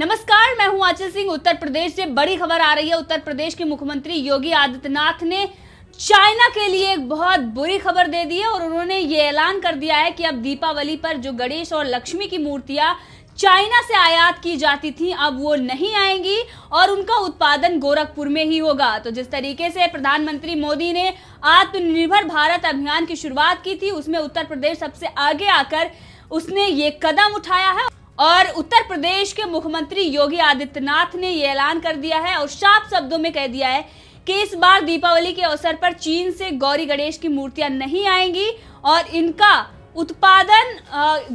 नमस्कार मैं हूं आचल सिंह उत्तर प्रदेश से बड़ी खबर आ रही है उत्तर प्रदेश के मुख्यमंत्री योगी आदित्यनाथ ने चाइना के लिए एक बहुत बुरी खबर दे दी है और उन्होंने ये ऐलान कर दिया है कि अब दीपावली पर जो गणेश और लक्ष्मी की मूर्तियां चाइना से आयात की जाती थी अब वो नहीं आएंगी और उनका उत्पादन गोरखपुर में ही होगा तो जिस तरीके से प्रधानमंत्री मोदी ने आत्मनिर्भर भारत अभियान की शुरुआत की थी उसमें उत्तर प्रदेश सबसे आगे आकर उसने ये कदम उठाया है और उत्तर प्रदेश के मुख्यमंत्री योगी आदित्यनाथ ने यह ऐलान कर दिया है और साफ शब्दों में कह दिया है कि इस बार दीपावली के अवसर पर चीन से गौरी गणेश की मूर्तियां नहीं आएंगी और इनका उत्पादन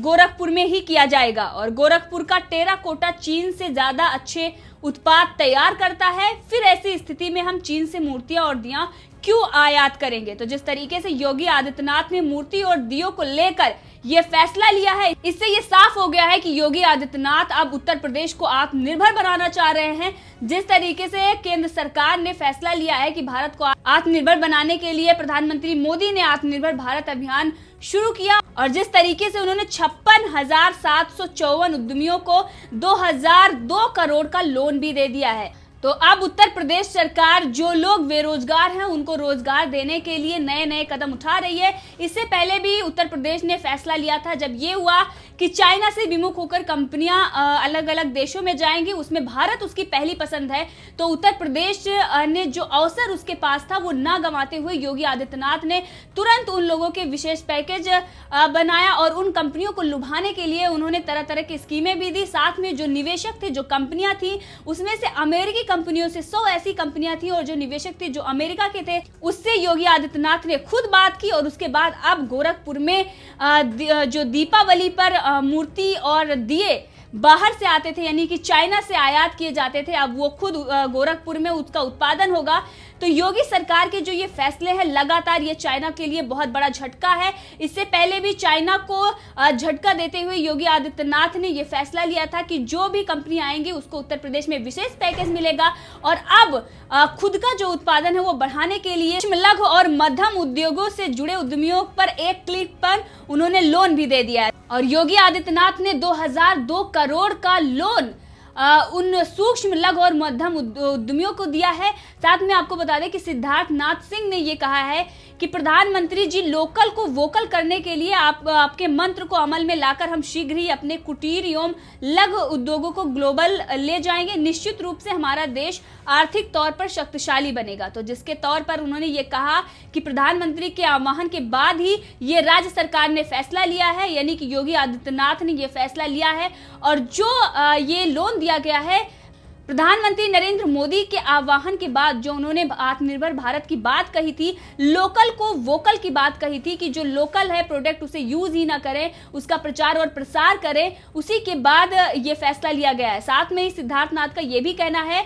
गोरखपुर में ही किया जाएगा और गोरखपुर का टेरा कोटा चीन से ज्यादा अच्छे उत्पाद तैयार करता है फिर ऐसी स्थिति में हम चीन से मूर्तियां और दिया क्यों आयात करेंगे तो जिस तरीके से योगी आदित्यनाथ ने मूर्ति और दियो को लेकर ये फैसला लिया है इससे ये साफ हो गया है कि योगी आदित्यनाथ अब उत्तर प्रदेश को आत्मनिर्भर बनाना चाह रहे हैं जिस तरीके से केंद्र सरकार ने फैसला लिया है कि भारत को आत्मनिर्भर बनाने के लिए प्रधानमंत्री मोदी ने आत्मनिर्भर भारत अभियान शुरू किया और जिस तरीके से उन्होंने छप्पन हजार सात सौ चौवन उद्यमियों को 2002 करोड़ का लोन भी दे दिया है तो अब उत्तर प्रदेश सरकार जो लोग बेरोजगार हैं उनको रोजगार देने के लिए नए नए कदम उठा रही है इससे पहले भी उत्तर प्रदेश ने फैसला लिया था जब ये हुआ कि चाइना से विमुख होकर कंपनियां अलग अलग देशों में जाएंगी उसमें भारत उसकी पहली पसंद है तो उत्तर प्रदेश ने जो अवसर उसके पास था वो ना गंवाते हुए योगी आदित्यनाथ ने तुरंत उन लोगों के विशेष पैकेज बनाया और उन कंपनियों को लुभाने के लिए उन्होंने तरह तरह की स्कीमें भी दी साथ में जो निवेशक थे जो कंपनियां थी उसमें से अमेरिकी कंपनियों से 100 ऐसी कंपनियां थी और जो निवेशक थे जो अमेरिका के थे उससे योगी आदित्यनाथ ने खुद बात की और उसके बाद अब गोरखपुर में जो दीपावली पर मूर्ति और दिए बाहर से आते थे यानी कि चाइना से आयात किए जाते थे अब वो खुद गोरखपुर में उसका उत्पादन होगा तो योगी सरकार के जो ये फैसले हैं लगातार ये चाइना के लिए बहुत बड़ा झटका है इससे पहले भी चाइना को झटका देते हुए योगी आदित्यनाथ ने यह फैसला लिया था कि जो भी कंपनी आएंगी उसको उत्तर प्रदेश में विशेष पैकेज मिलेगा और अब खुद का जो उत्पादन है वो बढ़ाने के लिए लघु और मध्यम उद्योगों से जुड़े उद्यमियों पर एक क्लिक पर उन्होंने लोन भी दे दिया है और योगी आदित्यनाथ ने 2002 करोड़ का लोन आ, उन सूक्ष्म लघु और मध्यम उद्यमियों को दिया है साथ में आपको बता दें कि सिद्धार्थ नाथ सिंह ने ये कहा है कि प्रधानमंत्री जी लोकल को वोकल करने के लिए आप आपके मंत्र को अमल में लाकर हम शीघ्र ही अपने कुटीर एवं लघु उद्योगों को ग्लोबल ले जाएंगे निश्चित रूप से हमारा देश आर्थिक तौर पर शक्तिशाली बनेगा तो जिसके तौर पर उन्होंने ये कहा कि प्रधानमंत्री के आह्वान के बाद ही ये राज्य सरकार ने फैसला लिया है यानी कि योगी आदित्यनाथ ने यह फैसला लिया है और जो ये लोन दिया गया है प्रधानमंत्री नरेंद्र मोदी के आह्वान के बाद जो उन्होंने आत्मनिर्भर भारत की बात कही थी लोकल को वोकल की बात कही थी कि जो लोकल है प्रोडक्ट उसे यूज ही ना करें उसका प्रचार और प्रसार करें उसी के बाद ये फैसला लिया गया है साथ में ही सिद्धार्थनाथ का ये भी कहना है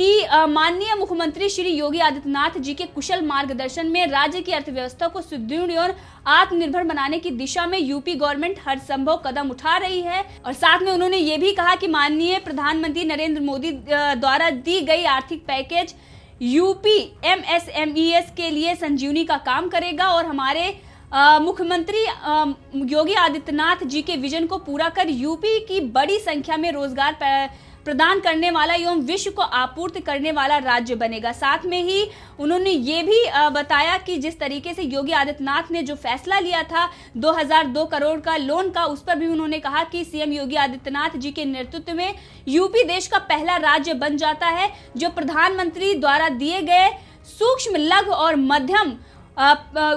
कि माननीय मुख्यमंत्री श्री योगी आदित्यनाथ जी के कुशल मार्गदर्शन में राज्य की अर्थव्यवस्था को सुदृढ़ और आत्मनिर्भर बनाने की दिशा में यूपी गवर्नमेंट हर संभव कदम उठा रही है और साथ में उन्होंने ये भी कहा कि माननीय प्रधानमंत्री नरेंद्र मोदी द्वारा दी गई आर्थिक पैकेज यूपी एस के लिए संजीवनी का काम करेगा और हमारे मुख्यमंत्री योगी आदित्यनाथ जी के विजन को पूरा कर यूपी की बड़ी संख्या में रोजगार प्रदान करने वाला एवं विश्व को आपूर्ति करने वाला राज्य बनेगा साथ में ही उन्होंने ये भी बताया कि जिस तरीके से योगी आदित्यनाथ ने जो फैसला लिया था 2002 करोड़ का लोन का उस पर भी उन्होंने कहा कि सीएम योगी आदित्यनाथ जी के नेतृत्व में यूपी देश का पहला राज्य बन जाता है जो प्रधानमंत्री द्वारा दिए गए सूक्ष्म लघु और मध्यम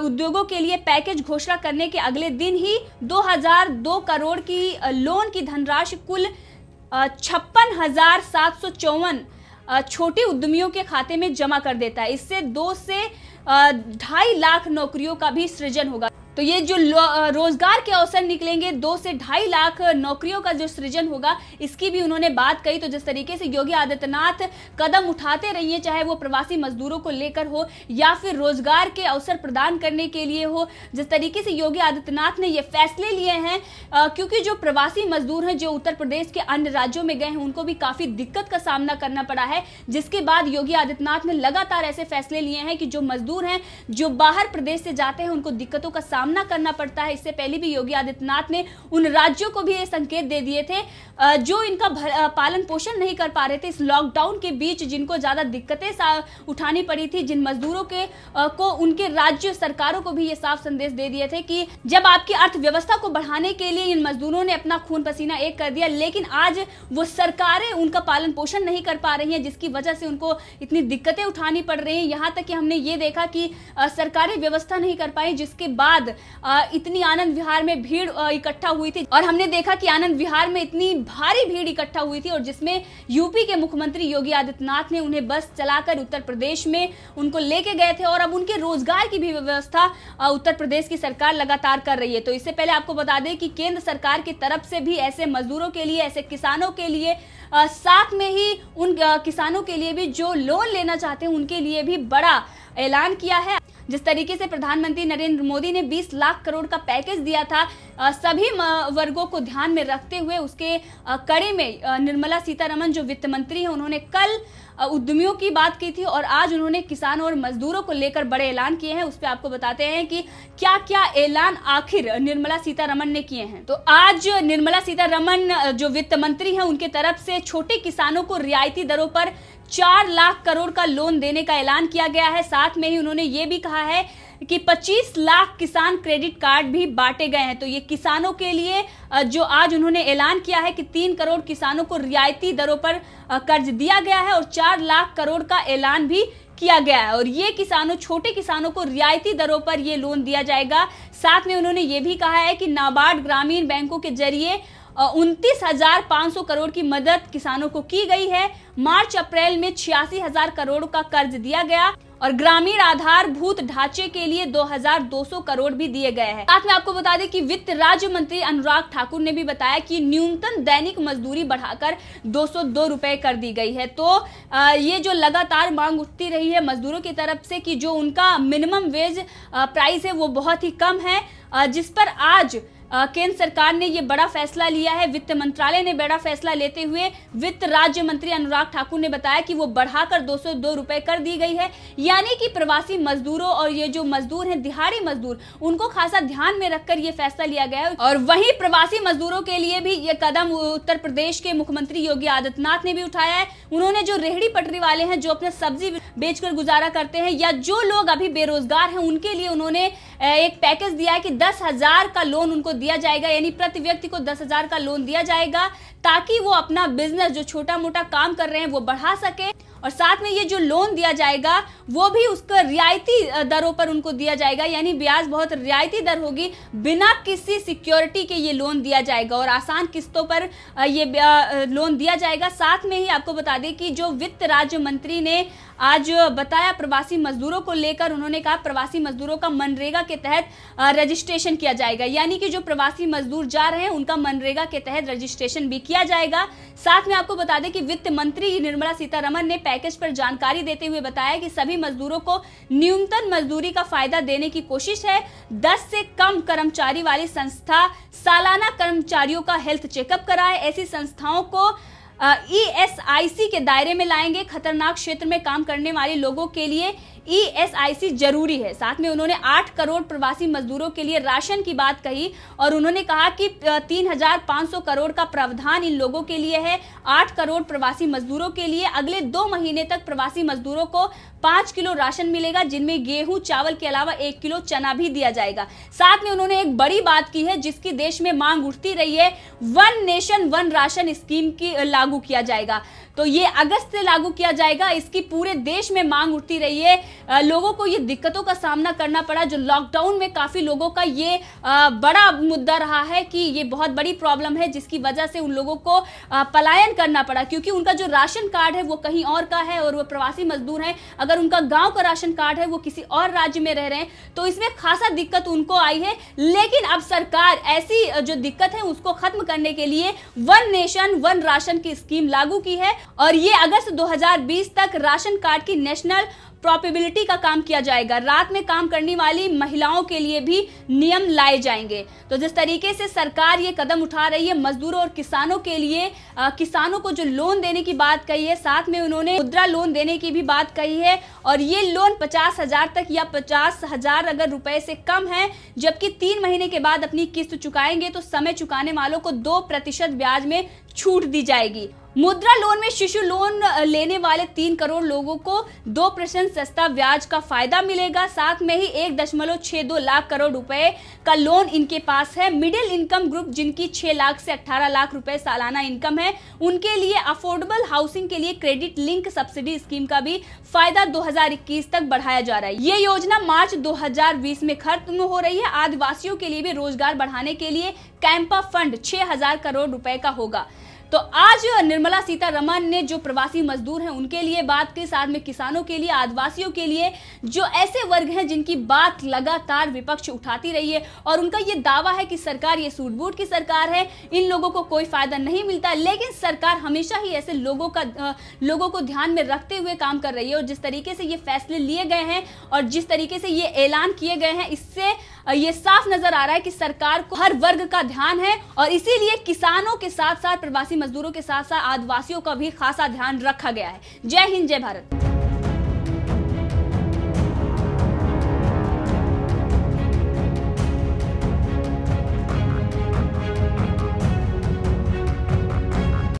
उद्योगों के लिए पैकेज घोषणा करने के अगले दिन ही 2002 करोड़ की लोन की धनराशि कुल छप्पन हजार सात सौ चौवन छोटे उद्यमियों के खाते में जमा कर देता है इससे दो से ढाई लाख नौकरियों का भी सृजन होगा तो ये जो रोजगार के अवसर निकलेंगे दो से ढाई लाख नौकरियों का जो सृजन होगा इसकी भी उन्होंने बात कही तो जिस तरीके से योगी आदित्यनाथ कदम उठाते रहिए चाहे वो प्रवासी मजदूरों को लेकर हो या फिर रोजगार के अवसर प्रदान करने के लिए हो जिस तरीके से योगी आदित्यनाथ ने ये फैसले लिए हैं क्योंकि जो प्रवासी मजदूर हैं जो उत्तर प्रदेश के अन्य राज्यों में गए हैं उनको भी काफी दिक्कत का सामना करना पड़ा है जिसके बाद योगी आदित्यनाथ ने लगातार ऐसे फैसले लिए हैं कि जो मजदूर हैं जो बाहर प्रदेश से जाते हैं उनको दिक्कतों का सामना सामना करना पड़ता है इससे पहले भी योगी आदित्यनाथ ने उन राज्यों को भी ये संकेत दे दिए थे जो इनका पालन पोषण नहीं कर पा रहे थे इस लॉकडाउन के बीच जिनको ज़्यादा दिक्कतें उठानी पड़ी थी जिन मजदूरों के को उनके राज्य सरकारों को भी ये साफ संदेश दे दिए थे कि जब आपकी अर्थव्यवस्था को बढ़ाने के लिए इन मजदूरों ने अपना खून पसीना एक कर दिया लेकिन आज वो सरकारें उनका पालन पोषण नहीं कर पा रही हैं जिसकी वजह से उनको इतनी दिक्कतें उठानी पड़ रही हैं यहाँ तक कि हमने ये देखा कि सरकारें व्यवस्था नहीं कर पाई जिसके बाद इतनी आनंद विहार में भीड़ इकट्ठा हुई थी और हमने देखा कि आनंद विहार में इतनी भारी भीड़ इकट्ठा हुई थी और जिसमें यूपी के मुख्यमंत्री योगी आदित्यनाथ ने उन्हें बस चलाकर उत्तर प्रदेश में उनको लेके गए थे और अब उनके रोजगार की भी व्यवस्था उत्तर प्रदेश की सरकार लगातार कर रही है तो इससे पहले आपको बता दें कि केंद्र सरकार की तरफ से भी ऐसे मजदूरों के लिए ऐसे किसानों के लिए साथ में ही उन किसानों के लिए भी जो लोन लेना चाहते हैं उनके लिए भी बड़ा ऐलान किया है जिस तरीके से प्रधानमंत्री नरेंद्र मोदी ने 20 लाख करोड़ का पैकेज दिया था सभी वर्गों को ध्यान में रखते हुए उसके कड़े में निर्मला सीतारमन जो वित्त मंत्री हैं उन्होंने कल उद्यमियों की बात की थी और आज उन्होंने किसानों और मजदूरों को लेकर बड़े ऐलान किए हैं उस पर आपको बताते हैं कि क्या क्या ऐलान आखिर निर्मला सीतारमन ने किए हैं तो आज निर्मला सीतारमन जो वित्त मंत्री हैं उनके तरफ से छोटे किसानों को रियायती दरों पर चार लाख करोड़ का लोन देने का ऐलान किया गया है साथ में ही उन्होंने ये भी कहा है कि 25 लाख किसान क्रेडिट कार्ड भी बांटे गए हैं तो ये किसानों के लिए जो आज उन्होंने ऐलान किया है कि तीन करोड़ किसानों को रियायती दरों पर कर्ज दिया गया है और चार लाख करोड़ का ऐलान भी किया गया है और ये किसानों छोटे किसानों को रियायती दरों पर ये लोन दिया जाएगा साथ में उन्होंने ये भी कहा है कि नाबार्ड ग्रामीण बैंकों के जरिए उनतीस हजार पाँच सौ करोड़ की मदद किसानों को की गई है मार्च अप्रैल में छियासी हजार करोड़ का कर्ज दिया गया और ग्रामीण आधारभूत ढांचे के लिए 2,200 करोड़ भी दिए गए हैं साथ में आपको बता दें कि वित्त राज्य मंत्री अनुराग ठाकुर ने भी बताया कि न्यूनतम दैनिक मजदूरी बढ़ाकर 202 रुपए कर दी गई है तो ये जो लगातार मांग उठती रही है मजदूरों की तरफ से कि जो उनका मिनिमम वेज प्राइस है वो बहुत ही कम है जिस पर आज केंद्र सरकार ने ये बड़ा फैसला लिया है वित्त मंत्रालय ने बड़ा फैसला लेते हुए वित्त राज्य मंत्री अनुराग ठाकुर ने बताया कि वो बढ़ाकर दो सौ रुपए कर दी गई है यानी कि प्रवासी मजदूरों और ये जो मजदूर हैं दिहाड़ी मजदूर उनको खासा ध्यान में रखकर ये फैसला लिया गया और वहीं प्रवासी मजदूरों के लिए भी ये कदम उत्तर प्रदेश के मुख्यमंत्री योगी आदित्यनाथ ने भी उठाया है उन्होंने जो रेहड़ी पटरी वाले हैं जो अपने सब्जी बेचकर गुजारा करते हैं या जो लोग अभी बेरोजगार हैं उनके लिए उन्होंने एक पैकेज दिया है कि दस हजार का लोन उनको दिया जाएगा यानी प्रति व्यक्ति को दस हजार का लोन दिया जाएगा ताकि वो अपना बिजनेस जो छोटा मोटा काम कर रहे हैं वो बढ़ा सके और साथ में ये जो लोन दिया जाएगा वो भी उसका रियायती दरों पर उनको दिया जाएगा यानी ब्याज बहुत रियायती दर होगी बिना किसी सिक्योरिटी के ये लोन दिया जाएगा और आसान किस्तों पर ये लोन दिया जाएगा साथ में ही आपको बता दें कि जो वित्त राज्य मंत्री ने आज बताया प्रवासी मजदूरों को लेकर उन्होंने कहा प्रवासी मजदूरों का मनरेगा के तहत रजिस्ट्रेशन किया जाएगा यानी कि जो प्रवासी मजदूर जा रहे हैं उनका मनरेगा के तहत रजिस्ट्रेशन भी किया जाएगा साथ में आपको बता दें कि वित्त मंत्री निर्मला सीतारमन ने पैकेज पर जानकारी देते हुए बताया कि सभी मजदूरों को न्यूनतम मजदूरी का फायदा देने की कोशिश है दस से कम कर्मचारी वाली संस्था सालाना कर्मचारियों का हेल्थ चेकअप कराए ऐसी संस्थाओं को ईएसआईसी e के दायरे में लाएंगे खतरनाक क्षेत्र में काम करने वाले लोगों के लिए ईएसआईसी e जरूरी है साथ में उन्होंने आठ करोड़ प्रवासी मजदूरों के लिए राशन की बात कही और उन्होंने कहा कि तीन हजार पांच सौ करोड़ का प्रावधान इन लोगों के लिए है आठ करोड़ प्रवासी मजदूरों के लिए अगले दो महीने तक प्रवासी मजदूरों को पांच किलो राशन मिलेगा जिनमें गेहूं चावल के अलावा एक किलो चना भी दिया जाएगा साथ में उन्होंने एक बड़ी बात की है जिसकी देश में मांग उठती रही है one nation one ration scheme की लागू किया जाएगा तो ये अगस्त से लागू किया जाएगा इसकी पूरे देश में मांग उठती रही है लोगों को ये दिक्कतों का सामना करना पड़ा जो लॉकडाउन में काफ़ी लोगों का ये बड़ा मुद्दा रहा है कि ये बहुत बड़ी प्रॉब्लम है जिसकी वजह से उन लोगों को पलायन करना पड़ा क्योंकि उनका जो राशन कार्ड है वो कहीं और का है और वो प्रवासी मजदूर हैं अगर उनका गांव का राशन कार्ड है वो किसी और राज्य में रह रहे हैं तो इसमें खासा दिक्कत उनको आई है लेकिन अब सरकार ऐसी जो दिक्कत है उसको खत्म करने के लिए वन नेशन वन राशन की स्कीम लागू की है और ये अगस्त 2020 तक राशन कार्ड की नेशनल प्रॉपेबिलिटी का काम किया जाएगा रात में काम करने वाली महिलाओं के लिए भी नियम लाए जाएंगे तो जिस तरीके से सरकार ये कदम उठा रही है मजदूरों और किसानों के लिए आ, किसानों को जो लोन देने की बात कही है साथ में उन्होंने मुद्रा लोन देने की भी बात कही है और ये लोन पचास हजार तक या पचास हजार अगर रुपए से कम है जबकि तीन महीने के बाद अपनी किस्त चुकाएंगे तो समय चुकाने वालों को दो प्रतिशत ब्याज में छूट दी जाएगी मुद्रा लोन में शिशु लोन लेने वाले तीन करोड़ लोगों को दो परसेंट सस्ता ब्याज का फायदा मिलेगा साथ में ही एक दशमलव छह दो लाख करोड़ रुपए का लोन इनके पास है मिडिल इनकम ग्रुप जिनकी छह लाख से अठारह लाख रुपए सालाना इनकम है उनके लिए अफोर्डेबल हाउसिंग के लिए क्रेडिट लिंक सब्सिडी स्कीम का भी फायदा दो तक बढ़ाया जा रहा है ये योजना मार्च दो में खत्म हो रही है आदिवासियों के लिए भी रोजगार बढ़ाने के लिए कैंपा फंड छह करोड़ रुपए का होगा तो आज निर्मला सीतारमन ने जो प्रवासी मजदूर हैं उनके लिए बात की साथ में किसानों के लिए आदिवासियों के लिए जो ऐसे वर्ग हैं जिनकी बात लगातार विपक्ष उठाती रही है और उनका ये दावा है कि सरकार ये सूटबूट की सरकार है इन लोगों को कोई फायदा नहीं मिलता लेकिन सरकार हमेशा ही ऐसे लोगों का लोगों को ध्यान में रखते हुए काम कर रही है और जिस तरीके से ये फैसले लिए गए हैं और जिस तरीके से ये ऐलान किए गए हैं इससे ये साफ नजर आ रहा है कि सरकार को हर वर्ग का ध्यान है और इसीलिए किसानों के साथ साथ प्रवासी मजदूरों के साथ साथ आदिवासियों का भी खासा ध्यान रखा गया है जय हिंद जय भारत